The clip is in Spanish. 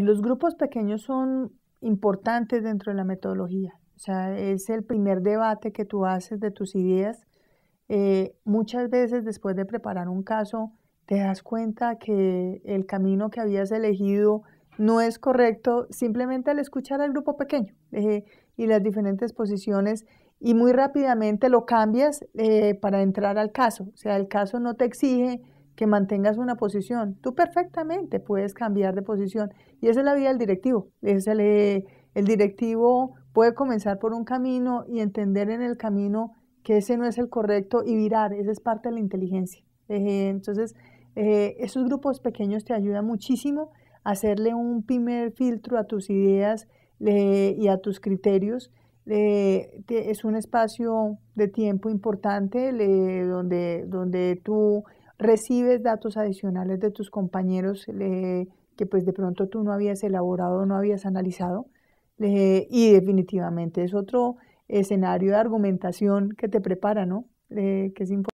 Los grupos pequeños son importantes dentro de la metodología. O sea, es el primer debate que tú haces de tus ideas. Eh, muchas veces después de preparar un caso, te das cuenta que el camino que habías elegido no es correcto simplemente al escuchar al grupo pequeño eh, y las diferentes posiciones y muy rápidamente lo cambias eh, para entrar al caso. O sea, el caso no te exige que mantengas una posición. Tú perfectamente puedes cambiar de posición. Y esa es la vida del directivo. Es eh, el, directivo puede comenzar por un camino y entender en el camino que ese no es el correcto y virar. Esa es parte de la inteligencia. Eh, entonces, eh, esos grupos pequeños te ayudan muchísimo a hacerle un primer filtro a tus ideas y a tus criterios. es un espacio de tiempo importante donde, donde tú recibes datos adicionales de tus compañeros que pues de pronto tú no habías elaborado, no habías analizado, y definitivamente es otro escenario de argumentación que te prepara, ¿no? que es importante.